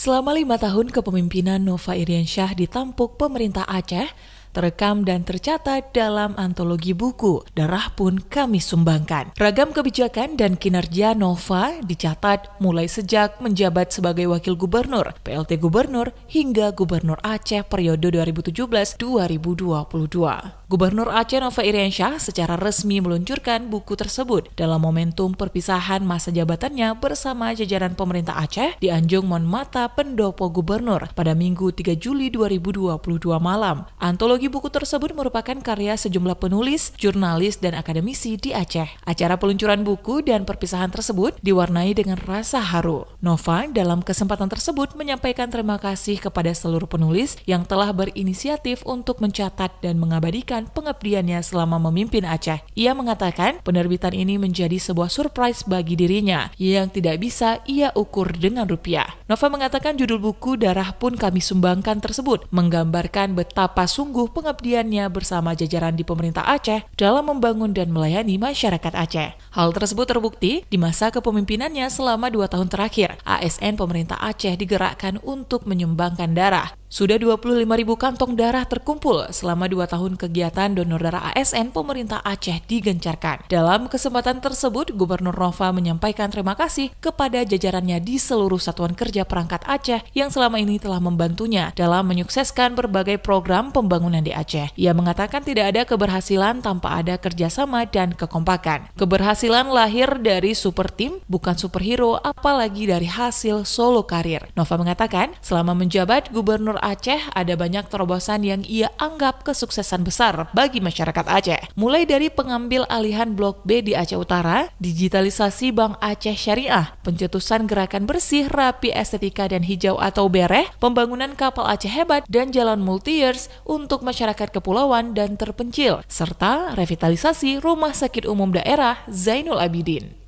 Selama lima tahun kepemimpinan Nova Iriansyah ditampuk pemerintah Aceh, terekam dan tercatat dalam antologi buku Darah pun kami sumbangkan. Ragam kebijakan dan kinerja Nova dicatat mulai sejak menjabat sebagai wakil gubernur, PLT gubernur hingga gubernur Aceh periode 2017-2022. Gubernur Aceh Nova Iriansyah secara resmi meluncurkan buku tersebut dalam momentum perpisahan masa jabatannya bersama jajaran pemerintah Aceh di Anjung Monmata Pendopo Gubernur pada Minggu 3 Juli 2022 malam. Antologi buku tersebut merupakan karya sejumlah penulis, jurnalis, dan akademisi di Aceh. Acara peluncuran buku dan perpisahan tersebut diwarnai dengan rasa haru. Nova dalam kesempatan tersebut menyampaikan terima kasih kepada seluruh penulis yang telah berinisiatif untuk mencatat dan mengabadikan pengabdiannya selama memimpin Aceh. Ia mengatakan penerbitan ini menjadi sebuah surprise bagi dirinya yang tidak bisa ia ukur dengan rupiah. Nova mengatakan judul buku Darah pun kami sumbangkan tersebut menggambarkan betapa sungguh pengabdiannya bersama jajaran di pemerintah Aceh dalam membangun dan melayani masyarakat Aceh. Hal tersebut terbukti di masa kepemimpinannya selama dua tahun terakhir. ASN pemerintah Aceh digerakkan untuk menyumbangkan darah sudah 25 ribu kantong darah terkumpul selama dua tahun kegiatan donor darah ASN pemerintah Aceh digencarkan. Dalam kesempatan tersebut, Gubernur Nova menyampaikan terima kasih kepada jajarannya di seluruh satuan kerja perangkat Aceh yang selama ini telah membantunya dalam menyukseskan berbagai program pembangunan di Aceh. Ia mengatakan tidak ada keberhasilan tanpa ada kerjasama dan kekompakan. Keberhasilan lahir dari super team bukan superhero, apalagi dari hasil solo karir. Nova mengatakan, selama menjabat Gubernur Aceh ada banyak terobosan yang ia anggap kesuksesan besar bagi masyarakat Aceh. Mulai dari pengambil alihan Blok B di Aceh Utara, digitalisasi Bank Aceh Syariah, pencetusan gerakan bersih, rapi, estetika, dan hijau atau bereh, pembangunan kapal Aceh Hebat, dan jalan multi-years untuk masyarakat kepulauan dan terpencil, serta revitalisasi rumah sakit umum daerah Zainul Abidin.